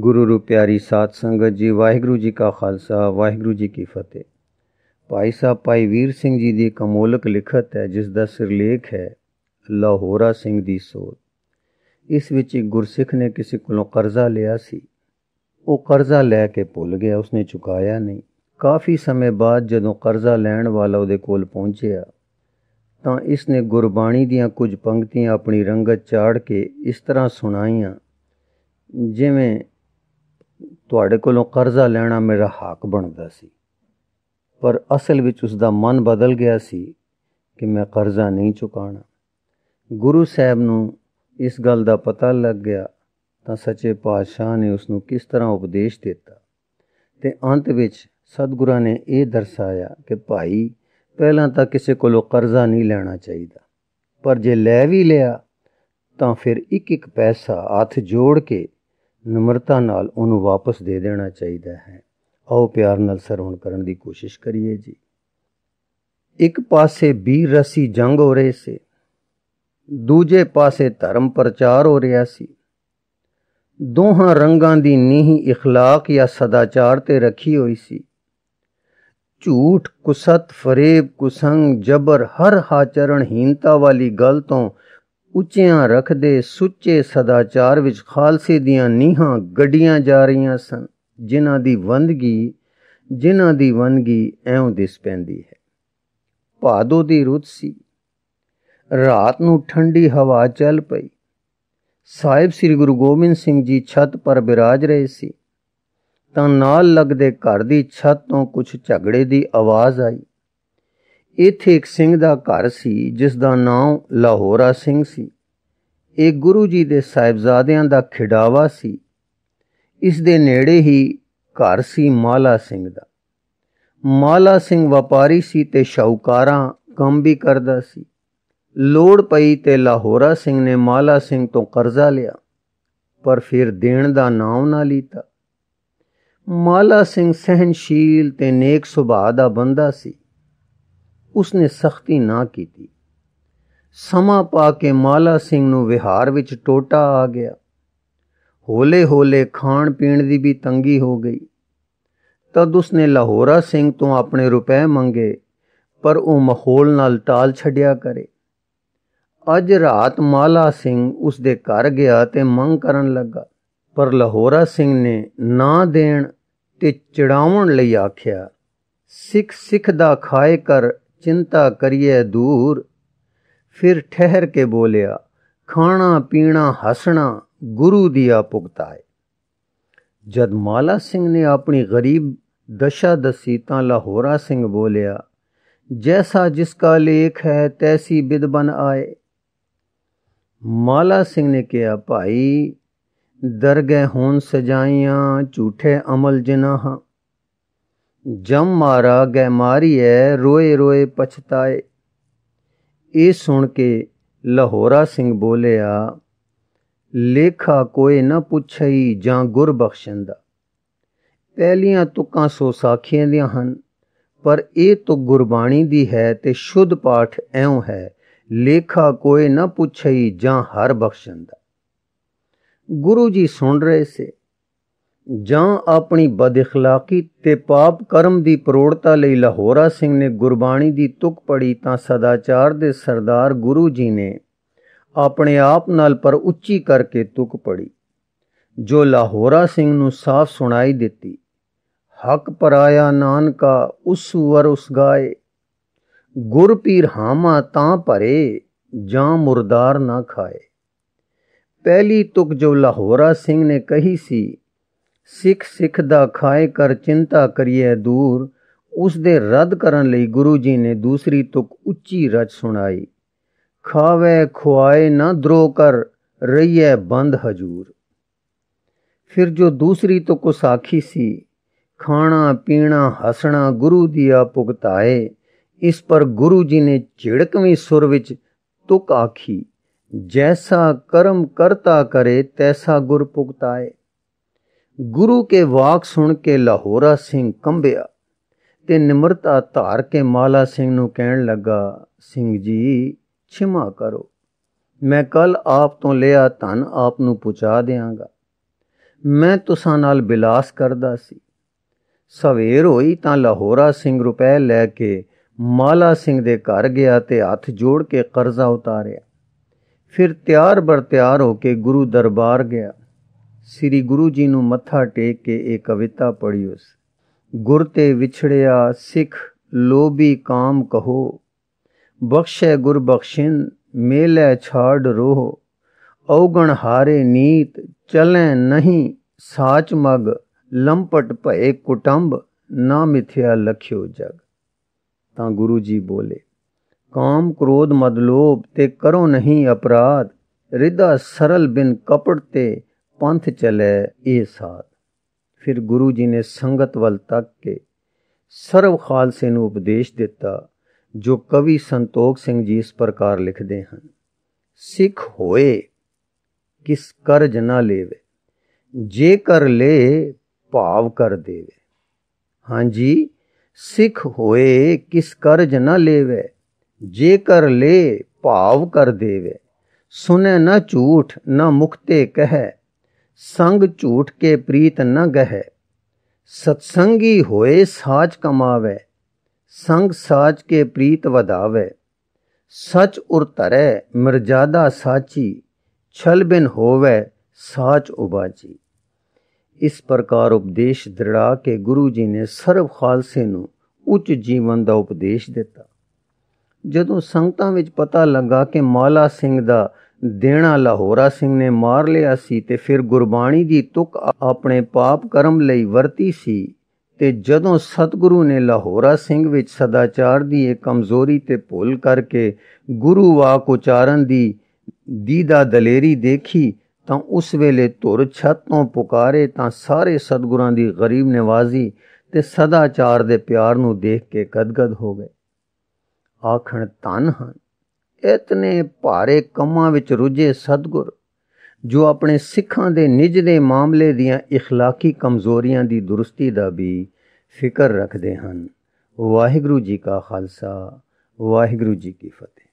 ਗੁਰੂ ਰੂ ਪਿਆਰੀ ਸਾਧ ਸੰਗਤ ਜੀ ਵਾਹਿਗੁਰੂ ਜੀ ਕਾ ਖਾਲਸਾ ਵਾਹਿਗੁਰੂ ਜੀ ਕੀ ਫਤਿਹ ਭਾਈ ਸਾਹਿਬ ਭਾਈ ਵੀਰ ਸਿੰਘ ਜੀ ਦੀ ਕਮੋਲਕ ਲਿਖਤ ਹੈ ਜਿਸ ਦਾ ਸਿਰਲੇਖ ਹੈ ਲਾਹੌਰਾ ਸਿੰਘ ਦੀ ਸੋਧ ਇਸ ਵਿੱਚ ਇੱਕ ਗੁਰਸਿੱਖ ਨੇ ਕਿਸੇ ਕੋਲੋਂ ਕਰਜ਼ਾ ਲਿਆ ਸੀ ਉਹ ਕਰਜ਼ਾ ਲੈ ਕੇ ਭੁੱਲ ਗਿਆ ਉਸਨੇ ਚੁਕਾਇਆ ਨਹੀਂ ਕਾਫੀ ਸਮੇਂ ਬਾਅਦ ਜਦੋਂ ਕਰਜ਼ਾ ਲੈਣ ਵਾਲਾ ਉਹਦੇ ਕੋਲ ਪਹੁੰਚਿਆ ਤਾਂ ਇਸ ਨੇ ਗੁਰਬਾਣੀ ਦੀਆਂ ਕੁਝ ਪੰਕਤੀਆਂ ਆਪਣੀ ਰੰਗਤ ਚਾੜ ਕੇ ਇਸ ਤਰ੍ਹਾਂ ਸੁਣਾਈਆਂ ਜਿਵੇਂ ਤੁਹਾਡੇ ਕੋਲੋਂ ਕਰਜ਼ਾ ਲੈਣਾ ਮੇਰਾ ਹੱਕ ਬਣਦਾ ਸੀ ਪਰ ਅਸਲ ਵਿੱਚ ਉਸ ਦਾ ਮਨ ਬਦਲ ਗਿਆ ਸੀ ਕਿ ਮੈਂ ਕਰਜ਼ਾ ਨਹੀਂ ਚੁਕਾਣਾ ਗੁਰੂ ਸਾਹਿਬ ਨੂੰ ਇਸ ਗੱਲ ਦਾ ਪਤਾ ਲੱਗ ਗਿਆ ਤਾਂ ਸੱਚੇ ਪਾਤਸ਼ਾਹ ਨੇ ਉਸ ਨੂੰ ਕਿਸ ਤਰ੍ਹਾਂ ਉਪਦੇਸ਼ ਦਿੱਤਾ ਤੇ ਅੰਤ ਵਿੱਚ ਸਤਿਗੁਰਾਂ ਨੇ ਇਹ ਦਰਸਾਇਆ ਕਿ ਭਾਈ ਪਹਿਲਾਂ ਤਾਂ ਕਿਸੇ ਕੋਲੋਂ ਕਰਜ਼ਾ ਨਹੀਂ ਲੈਣਾ ਚਾਹੀਦਾ ਪਰ ਜੇ ਲੈ ਵੀ ਲਿਆ ਤਾਂ ਫਿਰ ਇੱਕ ਇੱਕ ਪੈਸਾ ਹੱਥ ਜੋੜ ਕੇ ਨਮਰਤਾ ਨਾਲ ਉਹਨੂੰ ਵਾਪਸ ਦੇ ਦੇਣਾ ਚਾਹੀਦਾ ਹੈ ਆਓ ਪਿਆਰ ਨਾਲ ਸਰਵਣ ਕਰਨ ਦੀ ਕੋਸ਼ਿਸ਼ ਕਰੀਏ ਜੀ ਇੱਕ ਪਾਸੇ ਵੀਰ ਰਸੀ ਜੰਗ ਹੋ ਰਹੀ ਸੀ ਦੂਜੇ ਪਾਸੇ ਧਰਮ ਪ੍ਰਚਾਰ ਹੋ ਰਿਹਾ ਸੀ ਦੋਹਾਂ ਰੰਗਾਂ ਦੀ ਨਹੀਂ اخلاق ਜਾਂ ਸਦਾਚਾਰ ਤੇ ਰੱਖੀ ਹੋਈ ਸੀ ਝੂਠ ਕੁਸਤ ਫਰੇਬ ਕੁਸੰਗ ਜਬਰ ਹਰ ਹਾਚਰਣ ਹੀਨਤਾ ਵਾਲੀ ਗਲਤੋਂ ਉੱਚਿਆਂ ਰੱਖਦੇ ਸੁੱਚੇ ਸਦਾਚਾਰ ਵਿੱਚ ਖਾਲਸੇ ਦੀਆਂ ਨੀਹਾਂ ਗੱਡੀਆਂ ਜਾ ਰਹੀਆਂ ਸਨ ਜਿਨ੍ਹਾਂ ਦੀ ਵੰਦਗੀ ਜਿਨ੍ਹਾਂ ਦੀ ਵੰਦਗੀ ਐਉਂ ਦਿਸ ਪੈਂਦੀ ਹੈ ਭਾਦੋ ਦੀ ਰੁੱਤ ਸੀ ਰਾਤ ਨੂੰ ਠੰਡੀ ਹਵਾ ਚੱਲ ਪਈ ਸਾਹਿਬ ਸ੍ਰੀ ਗੁਰੂ ਗੋਬਿੰਦ ਸਿੰਘ ਜੀ ਛੱਤ ਪਰ ਬਿਰਾਜ ਰਹੇ ਸੀ ਤਾਂ ਨਾਲ ਲੱਗਦੇ ਘਰ ਦੀ ਛੱਤ ਤੋਂ ਕੁਝ ਝਗੜੇ ਦੀ ਆਵਾਜ਼ ਆਈ ਇੱਥੇ ਇੱਕ ਸਿੰਘ ਦਾ ਘਰ ਸੀ ਜਿਸ ਦਾ ਨਾਮ ਲਾਹੌਰਾ ਸਿੰਘ ਸੀ ਇਹ ਗੁਰੂ ਜੀ ਦੇ ਸਾਹਿਬਜ਼ਾਦਿਆਂ ਦਾ ਖਿਡਾਵਾ ਸੀ ਇਸ ਦੇ ਨੇੜੇ ਹੀ ਘਰ ਸੀ ਮਾਲਾ ਸਿੰਘ ਦਾ ਮਾਲਾ ਸਿੰਘ ਵਪਾਰੀ ਸੀ ਤੇ ਸ਼ੌਕਾਰਾਂ ਕੰਮ ਵੀ ਕਰਦਾ ਸੀ ਲੋੜ ਪਈ ਤੇ ਲਾਹੌਰਾ ਸਿੰਘ ਨੇ ਮਾਲਾ ਸਿੰਘ ਤੋਂ ਕਰਜ਼ਾ ਲਿਆ ਪਰ ਫਿਰ ਦੇਣ ਦਾ ਨਾਮ ਨਾ ਲੀਤਾ ਮਾਲਾ ਸਿੰਘ ਸਹਿਨਸ਼ੀਲ ਤੇ ਨੇਕ ਸੁਭਾਅ ਦਾ ਬੰਦਾ ਸੀ ਉਸਨੇ ਸਖਤੀ ਨਾ ਕੀਤੀ ਸਮਾਂ ਪਾ ਕੇ ਮਾਲਾ ਸਿੰਘ ਨੂੰ ਵਿਹਾਰ ਵਿੱਚ ਟੋਟਾ ਆ ਗਿਆ ਹੌਲੇ-ਹੌਲੇ ਖਾਣ ਪੀਣ ਦੀ ਵੀ ਤੰਗੀ ਹੋ ਗਈ ਤਦ ਉਸਨੇ ਲਾਹੌਰਾ ਸਿੰਘ ਤੋਂ ਆਪਣੇ ਰੁਪਏ ਮੰਗੇ ਪਰ ਉਹ ਮਾਹੌਲ ਨਾਲ ਟਾਲ ਛੱਡਿਆ ਕਰੇ ਅੱਜ ਰਾਤ ਮਾਲਾ ਸਿੰਘ ਉਸ ਦੇ ਘਰ ਗਿਆ ਤੇ ਮੰਗ ਕਰਨ ਲੱਗਾ ਪਰ ਲਾਹੌਰਾ ਸਿੰਘ ਨੇ ਨਾ ਦੇਣ ਤੇ ਚੜਾਉਣ ਲਈ ਆਖਿਆ ਸਿੱਖ ਸਿੱਖ ਦਾ ਖਾਏ ਕਰ चिंता करिए दूर फिर ठहर के बोलिया खाना पीना हसना गुरु दिया पुगता है जद माला सिंह ने अपनी गरीब दशा दसी त लाहौरा सिंह बोलिया जैसा जिसका लेख है तैसी बिद बन आए माला सिंह ने कहा भाई दरगे होन सजाइया झूठे अमल जिना हाँ ਜਮ ਮਾਰਾ ਗੈ ਮਾਰੀਐ ਰੋਏ ਰੋਏ ਪਛਤਾਏ ਇਹ ਸੁਣ ਕੇ ਲਾਹੌਰਾ ਸਿੰਘ ਬੋਲਿਆ ਲੇਖਾ ਕੋਈ ਨਾ ਪੁੱਛਈ ਜਾਂ ਗੁਰ ਦਾ ਪਹਿਲੀਆਂ ਤੁਕਾਂ ਸੋ ਸਾਖੀਆਂ ਦੀਆਂ ਹਨ ਪਰ ਇਹ ਤੋ ਗੁਰਬਾਣੀ ਦੀ ਹੈ ਤੇ ਸ਼ੁੱਧ ਪਾਠ ਐਉਂ ਹੈ ਲੇਖਾ ਕੋਈ ਨਾ ਪੁੱਛਈ ਜਾਂ ਹਰ ਬਖਸ਼ੰਦਾ ਦਾ ਗੁਰੂ ਜੀ ਸੁਣ ਰਹੇ ਸੇ ਜਾਂ ਆਪਣੀ ਬਦਇਖਲਾਕੀ ਤੇ ਪਾਪ ਕਰਮ ਦੀ ਪ੍ਰੋੜਤਾ ਲਈ ਲਾਹੌਰਾ ਸਿੰਘ ਨੇ ਗੁਰਬਾਣੀ ਦੀ ਤੁਕ ਪੜੀ ਤਾਂ ਸਦਾਚਾਰ ਦੇ ਸਰਦਾਰ ਗੁਰੂ ਜੀ ਨੇ ਆਪਣੇ ਆਪ ਨਾਲ ਪਰ ਉੱਚੀ ਕਰਕੇ ਤੁਕ ਪੜੀ ਜੋ ਲਾਹੌਰਾ ਸਿੰਘ ਨੂੰ ਸਾਫ਼ ਸੁਣਾਈ ਦਿੱਤੀ ਹੱਕ ਪਰਾਇਆ ਨਾਨਕਾ ਉਸ ਵਰ ਉਸ ਗਾਏ ਗੁਰ ਪੀਰ ਹਾਮਾ ਤਾਂ ਭਰੇ ਜਾਂ ਮੁਰਦਾਰ ਨਾ ਖਾਏ ਪਹਿਲੀ ਤੁਕ ਜੋ ਲਾਹੌਰਾ ਸਿੰਘ ਨੇ ਕਹੀ ਸੀ ਸਿੱਖ ਸਿੱਖ ਦਾ ਖਾਏ ਕਰ ਚਿੰਤਾ ਕਰੀਏ ਦੂਰ ਉਸ ਦੇ ਰੱਦ ਕਰਨ ਲਈ ਗੁਰੂ ਜੀ ਨੇ ਦੂਸਰੀ ਤੁਕ ਉੱਚੀ ਰਚ ਸੁਣਾਈ ਖਾਵੇ ਖੁਆਏ ਨਾ ਦਰੋ ਕਰ ਰਈਏ ਬੰਦ ਹਜੂਰ ਫਿਰ ਜੋ ਦੂਸਰੀ ਤੁਕ ਸਾਖੀ ਸੀ ਖਾਣਾ ਪੀਣਾ ਹਸਣਾ ਗੁਰੂ ਦੀਆ ਭੁਗਤਾਏ ਇਸ ਪਰ ਗੁਰੂ ਜੀ ਨੇ ਝਿੜਕਵੀਂ ਸੁਰ ਵਿੱਚ ਤੁਕ ਆਖੀ ਜੈਸਾ ਕਰਮ ਕਰਤਾ ਕਰੇ ਤੈਸਾ ਗੁਰ ਭੁਗਤਾਏ ਗੁਰੂ ਕੇ ਵਾਕ ਸੁਣ ਕੇ ਲਾਹੌਰਾ ਸਿੰਘ ਕੰਬਿਆ ਤੇ ਨਿਮਰਤਾ ਧਾਰ ਕੇ ਮਾਲਾ ਸਿੰਘ ਨੂੰ ਕਹਿਣ ਲੱਗਾ ਸਿੰਘ ਜੀ ਛਿਮਾ ਕਰੋ ਮੈਂ ਕੱਲ ਆਪ ਤੋਂ ਲਿਆ ਧਨ ਆਪ ਨੂੰ ਪੁਚਾ ਦੇਵਾਂਗਾ ਮੈਂ ਤੁਸਾਂ ਨਾਲ ਬਿਲਾਸ ਕਰਦਾ ਸੀ ਸਵੇਰ ਹੋਈ ਤਾਂ ਲਾਹੌਰਾ ਸਿੰਘ ਰੁਪਏ ਲੈ ਕੇ ਮਾਲਾ ਸਿੰਘ ਦੇ ਘਰ ਗਿਆ ਤੇ ਹੱਥ ਜੋੜ ਕੇ ਕਰਜ਼ਾ ਉਤਾਰਿਆ ਫਿਰ ਤਿਆਰ ਬਰ ਤਿਆਰ ਹੋ ਕੇ ਗੁਰੂ ਦਰਬਾਰ ਗਿਆ ਸ੍ਰੀ ਗੁਰੂ ਜੀ ਨੂੰ ਮੱਥਾ ਟੇਕ ਕੇ ਇਹ ਕਵਿਤਾ ਪੜ੍ਹੀ ਉਸ ਗੁਰ ਤੇ ਵਿਛੜਿਆ ਸਿੱਖ ਲੋਭੀ ਕਾਮ ਕਹੋ ਬਖਸ਼ੇ ਗੁਰ ਬਖਸ਼ਿਨ ਮੇਲੇ ਛਾੜ ਰੋਹ ਔਗਣ ਹਾਰੇ ਨੀਤ ਚਲੈ ਨਹੀਂ ਸਾਚ ਮਗ ਲੰਪਟ ਭਏ ਕੁਟੰਬ ਨਾ ਮਿਥਿਆ ਲਖਿਓ ਜਗ ਤਾਂ ਗੁਰੂ ਜੀ ਬੋਲੇ ਕਾਮ ਕ੍ਰੋਧ ਮਦ ਲੋਭ ਤੇ ਕਰੋ ਨਹੀਂ ਅਪਰਾਧ ਰਿਦਾ ਸਰਲ ਬਿਨ ਕਪੜ ਤੇ ਪੰਥ ਚਲੇ ਇਹ ਸਾਥ ਫਿਰ ਗੁਰੂ ਜੀ ਨੇ ਸੰਗਤ ਵੱਲ ਤੱਕ ਕੇ ਸਰਵ ਖਾਲਸੇ ਨੂੰ ਉਪਦੇਸ਼ ਦਿੱਤਾ ਜੋ ਕਵੀ ਸੰਤੋਖ ਸਿੰਘ ਜੀ ਇਸ ਪ੍ਰਕਾਰ ਲਿਖਦੇ ਹਨ ਸਿੱਖ ਹੋਏ ਕਿਸ ਕਰਜ ਨਾ ਲੇਵੇ ਜੇ ਕਰ ਲੇ ਭਾਵ ਕਰ ਦੇਵੇ ਹਾਂਜੀ ਸਿੱਖ ਹੋਏ ਕਿਸ ਕਰਜ ਨਾ ਲੇਵੇ ਜੇ ਕਰ ਲੇ ਭਾਵ ਕਰ ਦੇਵੇ ਸੁਨੇ ਨਾ ਝੂਠ ਨਾ ਮੁਖਤੇ ਕਹੇ ਸੰਗ ਝੂਠ ਕੇ ਪ੍ਰੀਤ ਨ ਗਹਿ ਸਤਸੰਗੀ ਹੋਏ ਸਾਚ ਕਮਾਵੇ ਸੰਗ ਸਾਚ ਕੇ ਪ੍ਰੀਤ ਵਧਾਵੇ ਸਚ ਉਰ ਤਰੈ ਮਰਜਾਦਾ ਸਾਚੀ ਛਲ ਬਿਨ ਹੋਵੇ ਸਾਚ ਉਬਾਜੀ ਇਸ ਪ੍ਰਕਾਰ ਉਪਦੇਸ਼ ਦ੍ਰਿੜਾ ਕੇ ਗੁਰੂ ਜੀ ਨੇ ਸਰਬ ਖਾਲਸੇ ਨੂੰ ਉੱਚ ਜੀਵਨ ਦਾ ਉਪਦੇਸ਼ ਦਿੱਤਾ ਜਦੋਂ ਸੰਗਤਾਂ ਵਿੱਚ ਪਤਾ ਲੱਗਾ ਕਿ ਮਾਲਾ ਸਿੰਘ ਦਾ ਦੇਣਾ ਲਾਹੌਰਾ ਸਿੰਘ ਨੇ ਮਾਰ ਲਿਆ ਸੀ ਤੇ ਫਿਰ ਗੁਰਬਾਣੀ ਦੀ ਤੁਕ ਆਪਣੇ ਪਾਪ ਕਰਮ ਲਈ ਵਰਤੀ ਸੀ ਤੇ ਜਦੋਂ ਸਤਿਗੁਰੂ ਨੇ ਲਾਹੌਰਾ ਸਿੰਘ ਵਿੱਚ ਸਦਾਚਾਰ ਦੀ ਇਹ ਕਮਜ਼ੋਰੀ ਤੇ ਭੁੱਲ ਕਰਕੇ ਗੁਰੂ ਵਾਕ ਉਚਾਰਨ ਦੀ ਦੀਦਾ ਦਲੇਰੀ ਦੇਖੀ ਤਾਂ ਉਸ ਵੇਲੇ ਧੁਰ ਛੱਤ ਤੋਂ ਪੁਕਾਰੇ ਤਾਂ ਸਾਰੇ ਸਤਿਗੁਰਾਂ ਦੀ ਗਰੀਬ ਨਿਵਾਜ਼ੀ ਤੇ ਸਦਾਚਾਰ ਦੇ ਪਿਆਰ ਨੂੰ ਦੇਖ ਕੇ ਗਦਗਦ ਹੋ ਗਏ ਆਖਣ ਤਨ ਹਨ ਇਤਨੇ ਭਾਰੇ ਕੰਮਾਂ ਵਿੱਚ ਰੁੱਝੇ ਸਤਗੁਰ ਜੋ ਆਪਣੇ ਸਿੱਖਾਂ ਦੇ ਨਿਜ ਦੇ ਮਾਮਲੇ ਦੀਆਂ اخਲਾਕੀ ਕਮਜ਼ੋਰੀਆਂ ਦੀ ਦੁਰਸਤੀ ਦਾ ਵੀ ਫਿਕਰ ਰੱਖਦੇ ਹਨ ਵਾਹਿਗੁਰੂ ਜੀ ਕਾ ਖਾਲਸਾ ਵਾਹਿਗੁਰੂ ਜੀ ਕੀ ਫਤਿਹ